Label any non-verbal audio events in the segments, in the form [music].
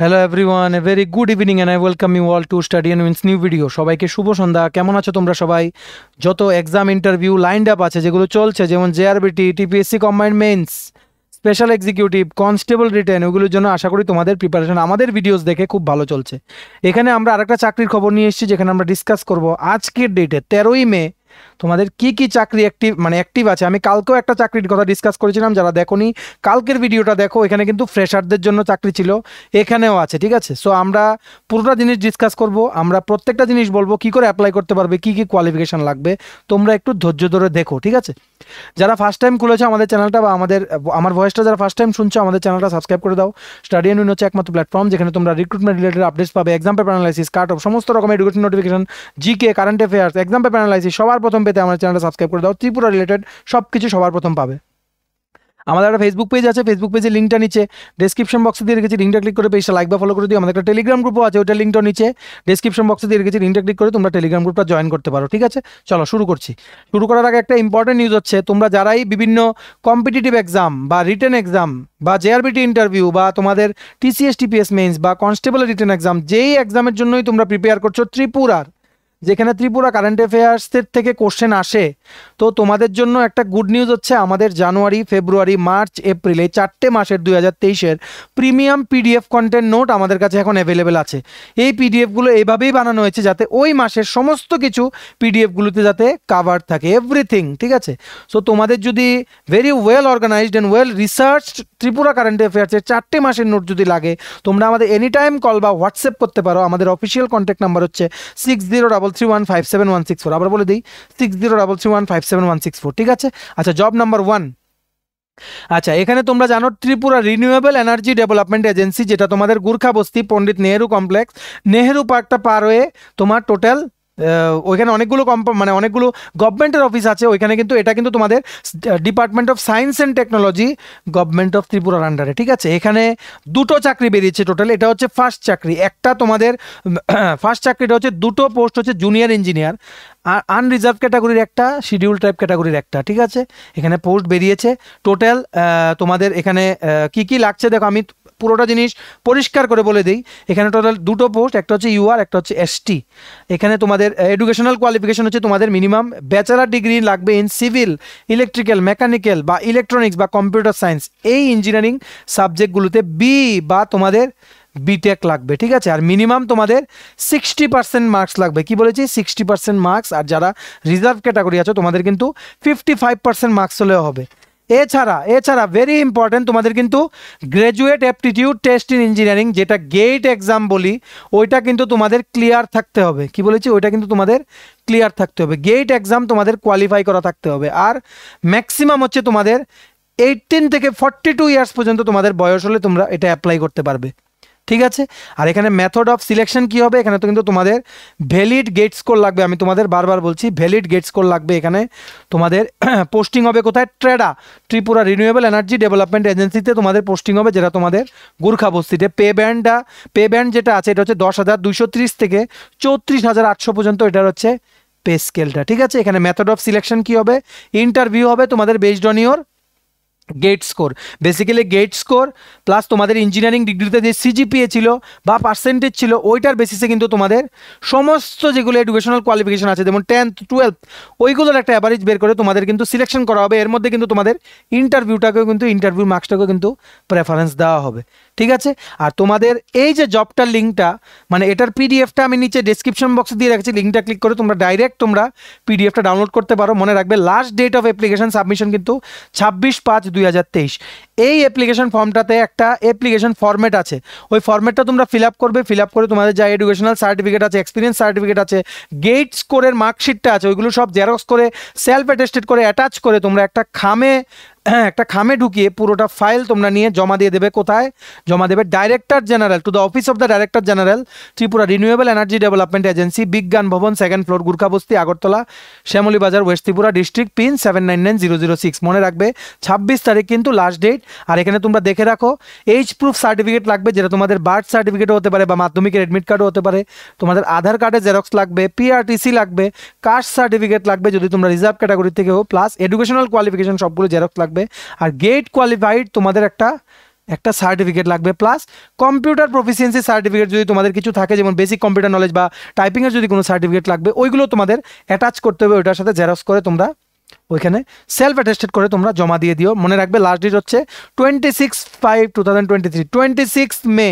hello everyone a very good evening and I welcome you all to study and wins new video সবাইকে শুভ সন্ধ্যা কেমন আছো তোমরা সবাই যত এক্সাম ইন্টারভিউ লাইনড আপ আছে যেগুলো চলছে যেমন JRBT TPSC combined mains special executive constable return ওগুলোর জন্য আশা করি তোমাদের প্রিপারেশন আমাদের ভিডিওস দেখে খুব ভালো চলছে এখানে আমরা আরেকটা চাকরির খবর নিয়ে এসেছি যেখানে আমরা ডিসকাস করব আজকের ডেটে তেরোই মে তোমাদের কি কি চাকরি অ্যাক্টিভ মানে অ্যাক্টিভ আছে আমি কালকেও একটা চাকরির কথা ডিসকাস করেছিলাম যারা দেখোনি কালকের ভিডিওটা দেখো এখানে কিন্তু ফ্রেশারদের জন্য চাকরি ছিল এখানেও আছে ঠিক আছে সো আমরা পুরোটা জিনিস ডিসকাস করব আমরা প্রত্যেকটা জিনিস বলবো কি করে অ্যাপ্লাই করতে পারবে কি কি কোয়ালিফিকেশান লাগবে তোমরা একটু ধৈর্য ধরে দেখো ঠিক আছে যারা ফার্স্ট টাইম খুলেছো আমাদের চ্যানেলটা বা আমাদের আমার ভয়েসটা যারা ফার্স্ট টাইম শুনছো আমাদের চ্যানেলটা সাবস্ক্রাইব করে দাও স্টাডি অ্যান্ড হচ্ছে একমাত্র প্ল্যাটফর্ম যেখানে তোমরা রিক্রুটমেন্ট রিলেটেড আপডেটস পাবে এক্সাম্পল প্যানালাইসিস কার্ট অফ সমস্ত রকম education notification GK current affairs example analysis সবার প্রথম পেতে আমার চ্যানেলটা সাবস্ক্রাইব করে দাও ত্রিপুরা রিলেটেড সব কিছু সবার প্রথম পাবে আমাদের একটা ফেসবুক পেজ আছে ফেসবুক পেজের লিঙ্কটা নিচে ডেসক্রিপশন বক্সে দিয়ে রেখেছি লিঙ্কটা ক্লিক করে পেজটা লাইক বা ফলো করে দিও আমাদের একটা টেলিগ্রাম গ্রুপও আছে ওটা লিঙ্কটা নিচে ডেসক্রিপশন বক্সে দিয়ে রেখেছি লিঙ্কটা ক্লিক করে তোমরা টেলিগ্রাম গ্রুপটা জয়েন করতে পারো ঠিক আছে চলো শুরু করছি শুরু করার আগে একটা ইম্পর্টেন্ট নিউজ হচ্ছে তোমরা যারাই বিভিন্ন কম্পিটিটিভ এক্সাম বা রিটেন এক্সাম বা জেআরবিটি ইন্টারভিউ বা তোমাদের টিসিএস টিপিএস মেইনস বা কনস্টেবলের রিটেন এক্সাম যেই এক্সামের জন্যই তোমরা প্রিপেয়ার করছো ত্রিপুরার যেখানে ত্রিপুরা কারেন্ট অ্যাফেয়ার্সের থেকে কোশ্চেন আসে তো তোমাদের জন্য একটা গুড নিউজ হচ্ছে আমাদের জানুয়ারি ফেব্রুয়ারি মার্চ এপ্রিল এই চারটে মাসের দুই হাজার তেইশের প্রিমিয়াম পিডিএফ কন্টেন্ট নোট আমাদের কাছে এখন অ্যাভেলেবেল আছে এই পিডিএফগুলো এইভাবেই বানানো হয়েছে যাতে ওই মাসের সমস্ত কিছু পিডিএফগুলোতে যাতে কাভার থাকে এভরিথিং ঠিক আছে সো তোমাদের যদি very well organized and well research Tripura current অ্যাফেয়ার্সের চারটে মাসের নোট যদি লাগে তোমরা আমাদের এনি টাইম কল বা হোয়াটসঅ্যাপ করতে পারো আমাদের অফিসিয়াল কন্ট্যাক্ট নাম্বার হচ্ছে six zero double three one five seven one six আবার বলে দিই six zero double three one five seven one six four ঠিক আছে আচ্ছা জব নাম্বার ওয়ান আচ্ছা এখানে তোমরা জানো Tripura renewable energy development agency যেটা তোমাদের গুর্খা বস্তি পণ্ডিত নেহেরু কমপ্লেক্স নেহেরু পার্কটা পার হয়ে তোমার টোটাল ওইখানে অনেকগুলো কম্প মানে অনেকগুলো গভর্নমেন্টের অফিস আছে ওইখানে কিন্তু এটা কিন্তু তোমাদের department of science and technology government of ত্রিপুরার আন্ডারে ঠিক আছে এখানে দুটো চাকরি বেরিয়েছে টোটাল এটা হচ্ছে ফার্স্ট চাকরি একটা তোমাদের ফার্স্ট [clears throat] চাকরিটা হচ্ছে দুটো পোস্ট হচ্ছে জুনিয়র ইঞ্জিনিয়ার আর আনরিজার্ভ ক্যাটাগরির একটা শিডিউল টাইপ ক্যাটাগরির একটা ঠিক আছে এখানে পোস্ট বেরিয়েছে টোটাল তোমাদের এখানে কি কি লাগছে দেখো আমি পুরোটা জিনিস পরিষ্কার করে বলে দিই এখানে টোটাল দুটো পোস্ট একটা হচ্ছে ইউআর একটা হচ্ছে এসটি এখানে তোমাদের এডুকেশনাল কোয়ালিফিকেশন হচ্ছে তোমাদের মিনিমাম ব্যাচেলার ডিগ্রি লাগবে ইন সিভিল ইলেকট্রিক্যাল মেকানিক্যাল বা ইলেকট্রনিক্স বা কম্পিউটার সায়েন্স এই ইঞ্জিনিয়ারিং সাবজেক্টগুলোতে বি বা তোমাদের বিটেক লাগবে ঠিক আছে আর মিনিমাম তোমাদের সিক্সটি পার্সেন্ট মার্কস লাগবে কি বলেছি সিক্সটি পার্সেন্ট মার্কস আর যারা রিজার্ভ ক্যাটাগরি আছে তোমাদের কিন্তু ফিফটি ফাইভ পার্সেন্ট মার্কস হলেও হবে এছাড়া এছাড়া ভেরি ইম্পর্ট্যান্ট তোমাদের কিন্তু graduate aptitude test in engineering যেটা গেট এক্সাম বলি ওইটা কিন্তু তোমাদের ক্লিয়ার থাকতে হবে কি বলেছি ওইটা কিন্তু তোমাদের ক্লিয়ার থাকতে হবে গেট এক্সাম তোমাদের কোয়ালিফাই করা থাকতে হবে আর ম্যাক্সিমাম হচ্ছে তোমাদের এইটিন থেকে ফর্টি টু ইয়ার্স পর্যন্ত তোমাদের বয়স হলে তোমরা এটা অ্যাপ্লাই করতে পারবে ঠিক আছে আর এখানে মেথড অফ সিলেকশন কি হবে এখানে তো কিন্তু তোমাদের ভ্যালিড গেট স্কোর লাগবে আমি তোমাদের বারবার বলছি ভ্যালিড গেট স্কোর লাগবে এখানে তোমাদের পোস্টিং [clears throat] হবে কোথায় TREDA Tripura renewable energy development এজেন্সিতে তোমাদের পোস্টিং হবে যেটা তোমাদের গুর্খা বস্তিতে পে ব্যান্ডটা পে ব্যান্ড যেটা আছে এটা হচ্ছে দশ হাজার দুশো ত্রিশ থেকে চৌত্রিশ হাজার আটশো পর্যন্ত এটার হচ্ছে পে স্কেলটা ঠিক আছে এখানে মেথড অফ সিলেকশন কি হবে ইন্টারভিউ হবে তোমাদের based on your GATE score basically GATE score plus তোমাদের ইঞ্জিনিয়ারিং ডিগ্রিতে যে সিজিপিএ ছিল বা পার্সেন্টেজ ছিল ওইটার বেসিসে কিন্তু তোমাদের সমস্ত যেগুলো এডুকেশনাল কোয়ালিফিকেশান আছে যেমন টেন্থ টুয়েলভ ওইগুলোর একটা অ্যাভারেজ বের করে তোমাদের কিন্তু সিলেকশন করা হবে এর মধ্যে কিন্তু তোমাদের ইন্টারভিউটাকেও কিন্তু ইন্টারভিউ মার্কসটাকেও কিন্তু প্রেফারেন্স দেওয়া হবে ঠিক আছে আর তোমাদের এই যে জবটার লিঙ্কটা মানে এটার পিডিএফটা আমি নিচে ডিসক্রিপশন বক্সে দিয়ে রাখছি লিঙ্কটা ক্লিক করে তোমরা ডাইরেক্ট তোমরা পিডিএফটা ডাউনলোড করতে পারো মনে রাখবে last date of application submission কিন্তু ছাব্বিশ পাঁচ দুই এই অ্যাপ্লিকেশন ফর্মটাতে একটা অ্যাপ্লিকেশন ফর্মেট আছে ওই ফর্মেটটা তোমরা ফিল আপ করবে ফিল আপ করে তোমাদের যা এডুকেশনাল সার্টিফিকেট আছে এক্সপিরিয়েন্স সার্টিফিকেট আছে গেট স্কোরের মার্কশিটটা আছে ওইগুলো সব জেরক্স করে সেলফ অ্যাটেস্টেড করে অ্যাটাচ করে তোমরা একটা খামে [clears throat] একটা খামে ঢুকিয়ে পুরোটা ফাইল তোমরা নিয়ে জমা দিয়ে দেবে কোথায় জমা দেবে director general to the office of the director general Tripura renewable energy development agency Bigyan Bhavan second floor Gurkhabasti Agartala Shyamali Bazar West Tripura district PIN seven nine nine zero zero six মনে রাখবে ছাব্বিশ তারিখ কিন্তু লাস্ট ডেট আর এখানে তোমরা দেখে রাখো এইচ প্রুফ সার্টিফিকেট লাগবে যেটা তোমাদের বার্থ সার্টিফিকেটও হতে পারে বা মাধ্যমিকের এডমিট কার্ডও হতে পারে তোমাদের আধার কার্ডে জেরক্স লাগবে পিআরটিসি লাগবে কাস্ট সার্টিফিকেট লাগবে যদি তোমরা রিজার্ভ ক্যাটাগরি থেকে হো প্লাস এডুকেশনাল কোয়ালিফিকেশন সবগুলো জেরক্স লাগবে লাগবে আর গেট কোয়ালিফাইড তোমাদের একটা একটা সার্টিফিকেট লাগবে প্লাস কম্পিউটার প্রফিসিয়েন্সি সার্টিফিকেট যদি তোমাদের কিছু থাকে যেমন বেসিক কম্পিউটার নলেজ বা টাইপিংয়ের যদি কোনো সার্টিফিকেট লাগবে ওইগুলো তোমাদের অ্যাটাচ করতে হবে ওইটার সাথে জেরক্স করে তোমরা ওইখানে সেলফ অ্যাটেস্টেড করে তোমরা জমা দিয়ে দিও মনে রাখবে লাস্ট ডেট হচ্ছে twenty six five two thousand twenty three twenty six May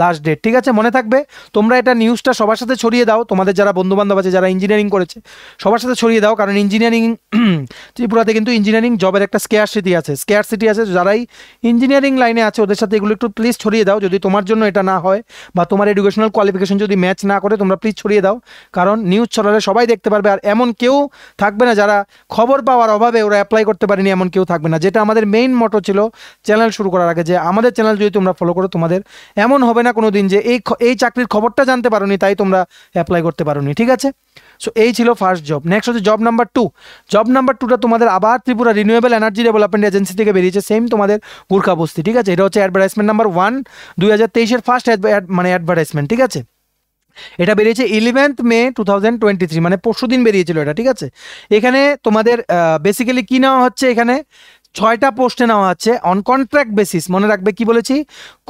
last date ঠিক আছে মনে থাকবে তোমরা এটা নিউজটা সবার সাথে ছড়িয়ে দাও তোমাদের যারা বন্ধুবান্ধব আছে যারা ইঞ্জিনিয়ারিং করেছে সবার সাথে ছড়িয়ে দাও কারণ ইঞ্জিনিয়ারিং [clears throat] ত্রিপুরাতে কিন্তু ইঞ্জিনিয়ারিং জবের একটা স্কেয়ার সিটি আছে স্কেয়ার সিটি আছে যারাই ইঞ্জিনিয়ারিং লাইনে আছে ওদের সাথে এগুলো একটু প্লিজ ছড়িয়ে দাও যদি তোমার জন্য এটা না হয় বা তোমার এডুকেশনাল কোয়ালিফিকেশন যদি ম্যাচ না করে তোমরা প্লিজ ছড়িয়ে দাও কারণ নিউজ ছড়ালে সবাই দেখতে পারবে আর এমন কেউ থাকবে না যারা খবর পাওয়ার অভাবে ওরা অ্যাপ্লাই করতে পারেনি এমন কেউ থাকবে না যেটা আমাদের মেইন মটো ছিল চ্যানেল শুরু করার আগে যে আমাদের চ্যানেল যদি তোমরা ফলো করো তোমাদের এমন হবে না কোনো দিন যে এই এই চাকরির খবরটা জানতে পারোনি তাই তোমরা অ্যাপ্লাই করতে পারোনি ঠিক আছে সো এই ছিল ফার্স্ট জব নেক্সট হচ্ছে job number two job number টুটা তোমাদের আবার Tripura renewable energy development agency থেকে বেরিয়েছে সেম তোমাদের গুর্খাবস্তি বস্তি ঠিক আছে এটা হচ্ছে অ্যাডভার্টাইজমেন্ট নাম্বার ওয়ান দুই হাজার তেইশের ফার্স্ট মানে অ্যাডভার্টাইজমেন্ট ঠিক আছে এটা বেরিয়েছে eleventh May two thousand twenty three মানে পরশু দিন বেরিয়েছিল এটা ঠিক আছে এখানে তোমাদের বেসিক্যালি কী নেওয়া হচ্ছে এখানে ছয়টা পোস্টে নেওয়া হচ্ছে অন কন্ট্রাক্ট বেসিস মনে রাখবে কি বলেছি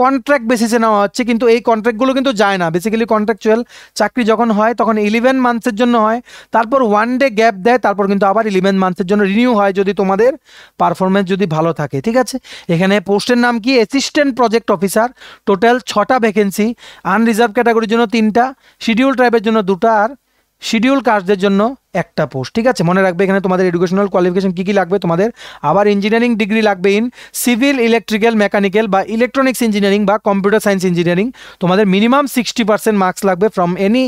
কন্ট্রাক্ট বেসিসে নেওয়া হচ্ছে কিন্তু এই কন্ট্রাক্টগুলো কিন্তু যায় না বেসিক্যালি কন্ট্রাকচুয়াল চাকরি যখন হয় তখন ইলেভেন মান্থসের জন্য হয় তারপর ওয়ান ডে গ্যাপ দেয় তারপর কিন্তু আবার ইলেভেন মান্থসের জন্য রিনিউ হয় যদি তোমাদের পারফরমেন্স যদি ভালো থাকে ঠিক আছে এখানে পোস্টের নাম কি অ্যাসিস্ট্যান্ট প্রজেক্ট অফিসার টোটাল ছটা ভ্যাকেন্সি আনরিজার্ভ ক্যাটাগরির জন্য তিনটা শিডিউল ট্রাইবের জন্য দুটা আর শিডিউল কাস্টদের জন্য একটা পোস্ট ঠিক আছে মনে রাখবে এখানে তোমাদের এডুকেশনাল কোয়ালিফিকেশন কী কী লাগবে তোমাদের আবার ইঞ্জিনিয়ারিং ডিগ্রি লাগবে ইন সিভিল ইলেকট্রিক্যাল মেকানিক্যাল বা ইলেকট্রনিক্স ইঞ্জিনিয়ারিং বা কম্পিউটার সায়েন্স ইঞ্জিনিয়ারিং তোমাদের মিনিমাম সিক্সটি পার্সেন্ট মার্কস লাগবে from any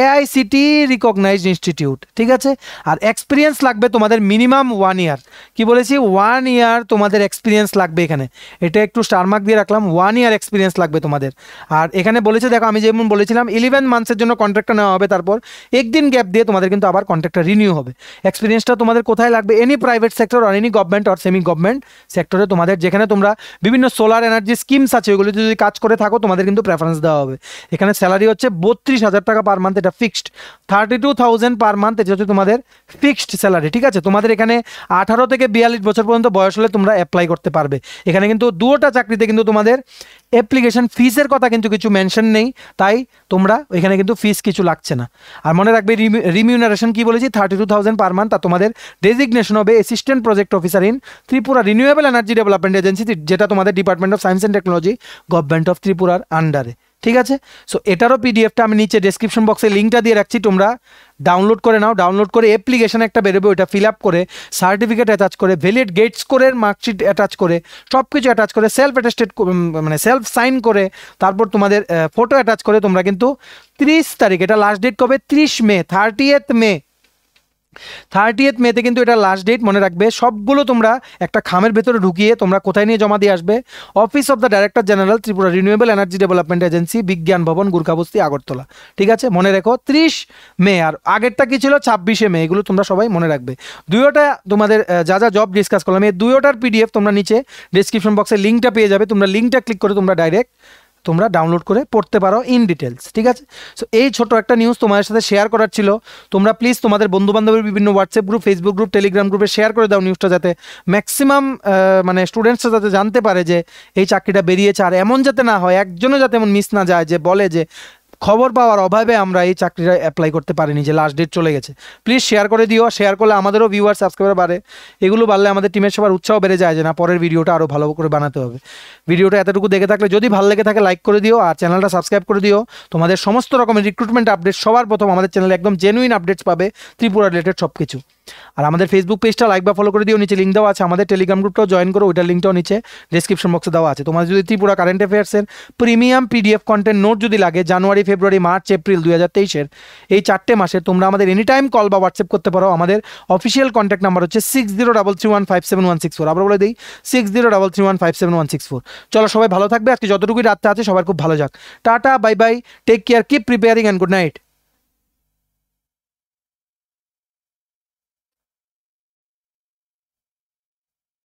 AICTE recognized institute ঠিক আছে আর এক্সপিরিয়েন্স লাগবে তোমাদের মিনিমাম ওয়ান ইয়ার কি বলেছি ওয়ান ইয়ার তোমাদের এক্সপিরিয়েন্স লাগবে এখানে এটা একটু স্টার মার্ক দিয়ে রাখলাম ওয়ান ইয়ার এক্সপিরিয়েন্স লাগবে তোমাদের আর এখানে বলেছে দেখো আমি যেমন বলেছিলাম ইলেভেন মান্থসের জন্য কন্ট্রাক্টটা নেওয়া হবে তারপর একদিন গ্যাপ দিয়ে তোমাদের কিন্তু আবার কন্ট্রাক্ট একটা রিনিউ হবে এক্সপিরিয়েন্সটা তোমাদের কোথায় লাগবে any private sector or any government or semi government সেক্টরে তোমাদের যেখানে তোমরা বিভিন্ন সোলার এনার্জি স্কিমস আছে ওইগুলো যদি কাজ করে থাকো তোমাদের কিন্তু প্রেফারেন্স দেওয়া হবে এখানে স্যালারি হচ্ছে বত্রিশ হাজার টাকা পার মান্থ এটা fixed thirty two thousand per month এটা হচ্ছে তোমাদের ফিক্সড স্যালারি ঠিক আছে তোমাদের এখানে আঠারো থেকে বিয়াল্লিশ বছর পর্যন্ত বয়স হলে তোমরা অ্যাপ্লাই করতে পারবে এখানে কিন্তু দুটা চাকরিতে কিন্তু তোমাদের অ্যাপ্লিকেশন ফিজের কথা কিন্তু কিছু মেনশন নেই তাই তোমরা ওইখানে কিন্তু ফিস কিছু লাগছে না আর মনে রাখবে রিমিউনারেশন কি বলেছি thirty two thousand per month আর তোমাদের ডেজিগনেশন হবে assistant project officer in Tripura renewable energy development agency যেটা তোমাদের department of science and technology government of ত্রিপুরার আন্ডারে ঠিক আছে সো এটারও পিডিএফটা আমি নিচে ডেসক্রিপশন বক্সে লিঙ্কটা দিয়ে রাখছি তোমরা ডাউনলোড করে নাও ডাউনলোড করে অ্যাপ্লিকেশন একটা বেরোবে ওইটা ফিল আপ করে সার্টিফিকেট অ্যাটাচ করে ভ্যালিড গেট স্কোরের মার্কশিট অ্যাটাচ করে সব কিছু অ্যাটাচ করে সেলফ অ্যাটাস্টেড মানে সেলফ সাইন করে তারপর তোমাদের ফটো অ্যাটাচ করে তোমরা কিন্তু তিরিশ তারিখ এটা লাস্ট ডেট কবে তিরিশ মে থার্টিয়েথ মে থার্টি এথ মেতে কিন্তু এটা লাস্ট ডেট মনে রাখবে সবগুলো তোমরা একটা খামের ভেতরে ঢুকিয়ে তোমরা কোথায় নিয়ে জমা দিয়ে আসবে office of the director general Tripura renewable energy development agency Bigyan Bhavan গুরখাবস্তি Agartala ঠিক আছে মনে রেখো ত্রিশ মে আর আগেরটা কী ছিল ছাব্বিশে মে এগুলো তোমরা সবাই মনে রাখবে দুয়োটা তোমাদের যা যা জব ডিসকাস করলাম এই দুয়োটার পিডিএফ তোমরা নিচে ডিসক্রিপশন বক্সে লিঙ্কটা পেয়ে যাবে তোমরা লিঙ্কটা ক্লিক করে তোমরা ডাইরেক্ট তোমরা ডাউনলোড করে পড়তে পারো ইন ডিটেলস ঠিক আছে সো এই ছোট একটা নিউজ তোমাদের সাথে শেয়ার করার ছিল তোমরা প্লিজ তোমাদের বন্ধুবান্ধবের বিভিন্ন WhatsApp group Facebook group Telegram গ্রুপে শেয়ার করে দাও নিউজটা যাতে ম্যাক্সিমাম মানে স্টুডেন্টসরা যাতে জানতে পারে যে এই চাকরিটা বেরিয়েছে আর এমন যাতে না হয় একজনও যাতে এমন মিস না যায় যে বলে যে খবর পাওয়ার অভাবে আমরা এই চাকরিটা অ্যাপ্লাই করতে পারিনি যে লাস্ট ডেট চলে গেছে প্লিজ শেয়ার করে দিও শেয়ার করলে আমাদেরও ভিউয়ার সাবস্ক্রাইবার বাড়ে এগুলো বাড়লে আমাদের টিমের সবার উৎসাহ বেড়ে যায় যে না পরের ভিডিওটা আরও ভালো করে বানাতে হবে ভিডিওটা এতটুকু দেখে থাকলে যদি ভালো লেগে থাকে লাইক করে দিও আর চ্যানেলটা সাবস্ক্রাইব করে দিও তোমাদের সমস্ত রকমের রিক্রুটমেন্ট আপডেট সবার প্রথম আমাদের চ্যানেলে একদম জেনুইন আপডেটস পাবে ত্রিপুরা রিলেটেড সব কিছু আর আমাদের ফেসবুক পেজটা লাইক বা ফলো করে দিও নিচে লিঙ্ক দেওয়া আছে আমাদের টেলিগ্রাম গ্রুপটাও জয়েন করো ওইটার লিঙ্কটাও নিচে ডিসক্রিপশন বক্সে দেওয়া আছে তোমার যদি ত্রিপুরা কারেন্ট অ্যাফেয়ার্সের প্রিমিয়াম পিডিএফ কন্টেন্ট নোট যদি লাগে জানুয়ারি ফেব্রুয়ারি মার্চ এপ্রিল দু হাজার তেইশের এই চারটে মাসে তোমরা আমাদের এনি টাইম কল বা হোয়াটসঅ্যাপ করতে পারো আমাদের অফিসিয়াল কন্ট্যাক্ট নাম্বার হচ্ছে six zero double three one five seven one six four আবার বলে দিই six zero double three one five seven one six four চলো সবাই ভালো থাকবে আজকে যতটুকুই রাত্রে আছে সবার খুব ভালো যাক tata bye bye take care keep preparing and good night